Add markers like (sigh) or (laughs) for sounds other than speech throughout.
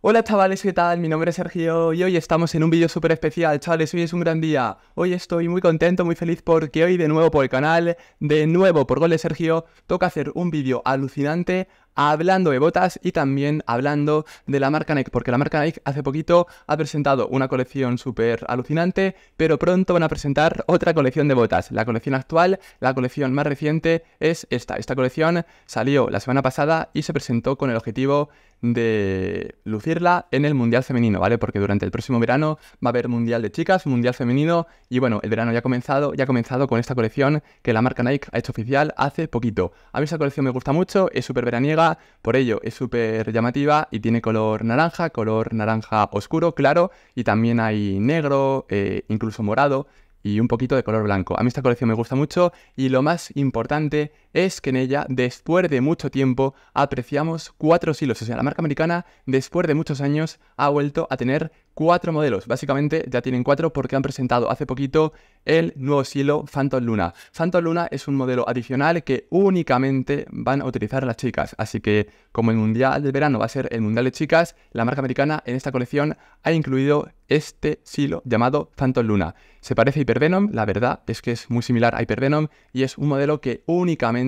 Hola chavales, ¿qué tal? Mi nombre es Sergio y hoy estamos en un vídeo súper especial, chavales, hoy es un gran día. Hoy estoy muy contento, muy feliz porque hoy de nuevo por el canal, de nuevo por Gol de Sergio, toca hacer un vídeo alucinante hablando de botas y también hablando de la marca Nike, porque la marca Nike hace poquito ha presentado una colección súper alucinante, pero pronto van a presentar otra colección de botas. La colección actual, la colección más reciente es esta. Esta colección salió la semana pasada y se presentó con el objetivo de lucirla en el Mundial Femenino, ¿vale? Porque durante el próximo verano va a haber Mundial de Chicas, Mundial Femenino y bueno, el verano ya ha comenzado, ya ha comenzado con esta colección que la marca Nike ha hecho oficial hace poquito. A mí esta colección me gusta mucho, es súper veraniega, por ello es súper llamativa y tiene color naranja, color naranja oscuro, claro, y también hay negro, eh, incluso morado y un poquito de color blanco. A mí esta colección me gusta mucho y lo más importante es que en ella, después de mucho tiempo, apreciamos cuatro silos. O sea, la marca americana, después de muchos años, ha vuelto a tener cuatro modelos. Básicamente ya tienen cuatro porque han presentado hace poquito el nuevo silo Phantom Luna. Phantom Luna es un modelo adicional que únicamente van a utilizar las chicas. Así que como el Mundial del Verano va a ser el Mundial de Chicas, la marca americana en esta colección ha incluido este silo llamado Phantom Luna. Se parece a Hypervenom, la verdad es que es muy similar a Hypervenom y es un modelo que únicamente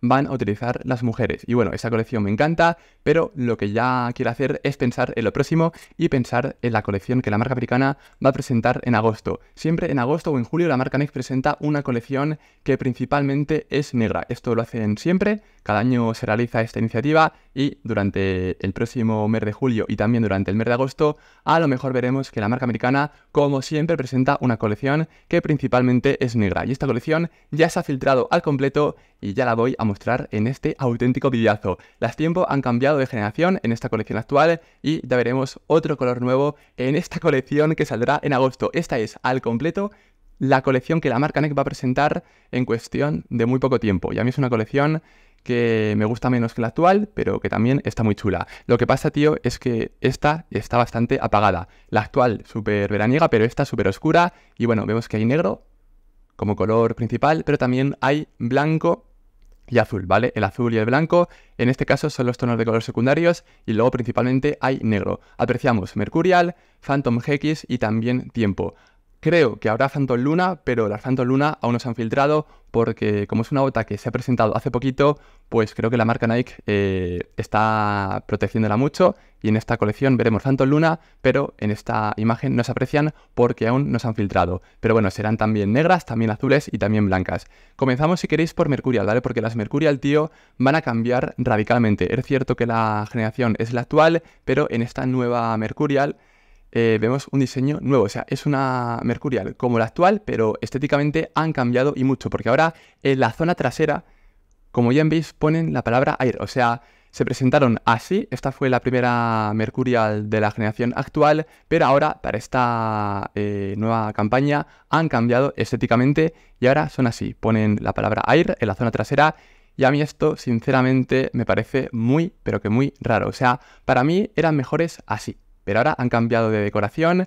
van a utilizar las mujeres. Y bueno, esa colección me encanta, pero lo que ya quiero hacer es pensar en lo próximo y pensar en la colección que la marca americana va a presentar en agosto. Siempre en agosto o en julio la marca Next presenta una colección que principalmente es negra. Esto lo hacen siempre, cada año se realiza esta iniciativa y durante el próximo mes de julio y también durante el mes de agosto a lo mejor veremos que la marca americana, como siempre, presenta una colección que principalmente es negra. Y esta colección ya se ha filtrado al completo y ya la voy a mostrar en este auténtico videazo. Las tiempos han cambiado de generación en esta colección actual y ya veremos otro color nuevo en esta (laughs) colección que saldrá en agosto. Esta es al completo la colección que la marca NEC va a presentar en cuestión de muy poco tiempo. Y a mí es una colección que me gusta menos que la actual, pero que también está muy chula. Lo que pasa, tío, es que esta está bastante apagada. La actual súper veraniega, pero esta súper oscura. Y bueno, vemos que hay negro como color principal, pero también hay blanco y azul, ¿vale? El azul y el blanco, en este caso son los tonos de color secundarios y luego principalmente hay negro. Apreciamos Mercurial, Phantom GX y también Tiempo. Creo que habrá Phantom Luna, pero las Phantom Luna aún no se han filtrado porque como es una bota que se ha presentado hace poquito, pues creo que la marca Nike eh, está protegiéndola mucho y en esta colección veremos tanto luna, pero en esta imagen no se aprecian porque aún no se han filtrado. Pero bueno, serán también negras, también azules y también blancas. Comenzamos si queréis por Mercurial, ¿vale? Porque las Mercurial, tío, van a cambiar radicalmente. Es cierto que la generación es la actual, pero en esta nueva Mercurial... Eh, vemos un diseño nuevo. O sea, es una Mercurial como la actual, pero estéticamente han cambiado y mucho, porque ahora en la zona trasera, como ya veis, ponen la palabra air. O sea, se presentaron así, esta fue la primera Mercurial de la generación actual, pero ahora para esta eh, nueva campaña han cambiado estéticamente y ahora son así, ponen la palabra Air en la zona trasera y a mí esto sinceramente me parece muy, pero que muy raro, o sea, para mí eran mejores así, pero ahora han cambiado de decoración,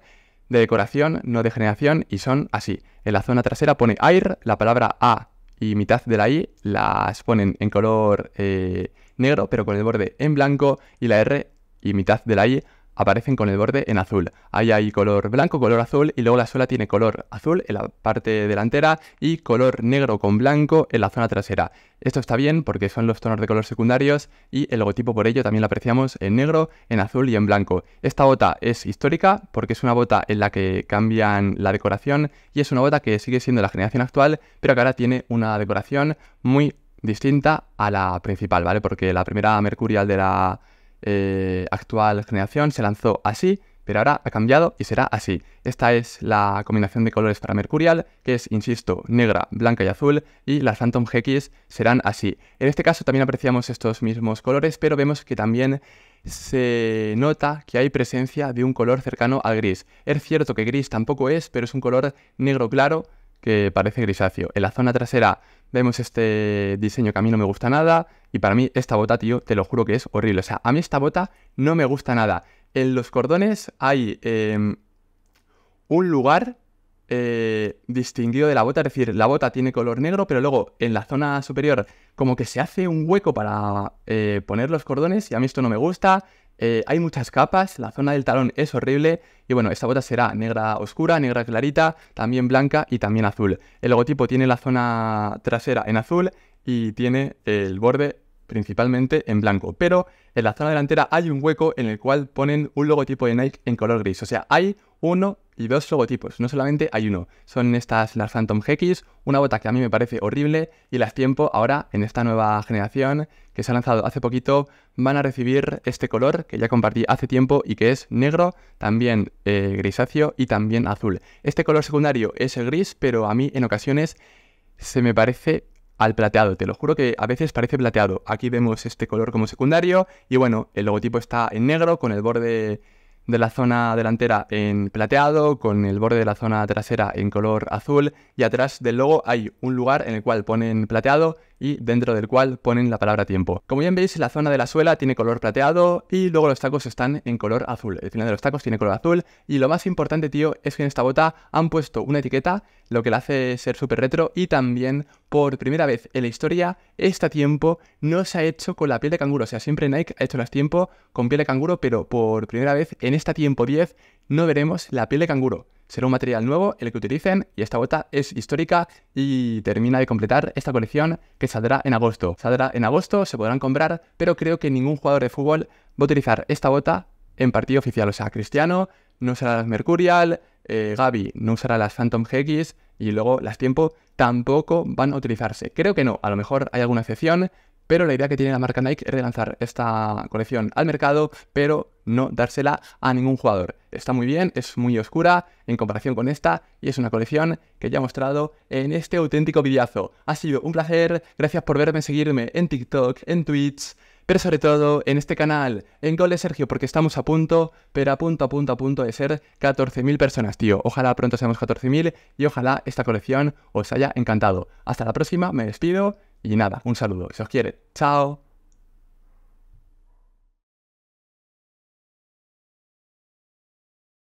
de decoración, no de generación, y son así. En la zona trasera pone Air, la palabra A y mitad de la I las ponen en color... Eh, negro pero con el borde en blanco y la R y mitad de la I aparecen con el borde en azul. Ahí hay color blanco, color azul y luego la suela tiene color azul en la parte delantera y color negro con blanco en la zona trasera. Esto está bien porque son los tonos de color secundarios y el logotipo por ello también lo apreciamos en negro, en azul y en blanco. Esta bota es histórica porque es una bota en la que cambian la decoración y es una bota que sigue siendo la generación actual pero que ahora tiene una decoración muy distinta a la principal, ¿vale? Porque la primera Mercurial de la eh, actual generación se lanzó así, pero ahora ha cambiado y será así. Esta es la combinación de colores para Mercurial, que es, insisto, negra, blanca y azul, y las Phantom GX serán así. En este caso también apreciamos estos mismos colores, pero vemos que también se nota que hay presencia de un color cercano al gris. Es cierto que gris tampoco es, pero es un color negro claro, que parece grisáceo. En la zona trasera vemos este diseño que a mí no me gusta nada y para mí esta bota, tío, te lo juro que es horrible. O sea, a mí esta bota no me gusta nada. En los cordones hay em, un lugar eh, distinguido de la bota, es decir, la bota tiene color negro, pero luego en la zona superior como que se hace un hueco para eh, poner los cordones y a mí esto no me gusta. Eh, hay muchas capas, la zona del talón es horrible y bueno, esta bota será negra oscura, negra clarita, también blanca y también azul. El logotipo tiene la zona trasera en azul y tiene el borde principalmente en blanco, pero en la zona delantera hay un hueco en el cual ponen un logotipo de Nike en color gris, o sea, hay uno y dos logotipos. No solamente hay uno. Son estas las Phantom X, una bota que a mí me parece horrible y las tiempo ahora en esta nueva generación que se ha lanzado hace poquito van a recibir este color que ya compartí hace tiempo y que es negro, también eh, grisáceo y también azul. Este color secundario es el gris, pero a mí en ocasiones se me parece al plateado. Te lo juro que a veces parece plateado. Aquí vemos este color como secundario y bueno, el logotipo está en negro con el borde de la zona delantera en plateado, con el borde de la zona trasera en color azul y atrás del logo hay un lugar en el cual ponen plateado y dentro del cual ponen la palabra tiempo. Como bien veis, la zona de la suela tiene color plateado y luego los tacos están en color azul. El final de los tacos tiene color azul y lo más importante, tío, es que en esta bota han puesto una etiqueta, lo que la hace ser súper retro y también por primera vez en la historia, este tiempo no se ha hecho con la piel de canguro. O sea, siempre Nike ha hecho las tiempo con piel de canguro, pero por primera vez en esta tiempo 10 no veremos la piel de canguro. Será un material nuevo el que utilicen y esta bota es histórica y termina de completar esta colección que saldrá en agosto. Saldrá en agosto, se podrán comprar, pero creo que ningún jugador de fútbol va a utilizar esta bota en partido oficial. O sea, Cristiano no usará las Mercurial, eh, no usará las Phantom GX, y luego las tiempo tampoco van a utilizarse. Creo que no, a lo mejor hay alguna excepción, pero la idea que tiene la marca Nike es relanzar esta colección al mercado, pero no dársela a ningún jugador. Está muy bien, es muy oscura en comparación con esta y es una colección que ya he mostrado en este auténtico videazo. Ha sido un placer, gracias por verme, seguirme en TikTok, en Twitch, pero sobre todo en este canal, en Goles Sergio, porque estamos a punto, pero a punto, a punto, a punto de ser 14.000 personas, tío. Ojalá pronto seamos 14.000 y ojalá esta colección os haya encantado. Hasta la próxima, me despido y nada, un saludo. Si os quiere, chao.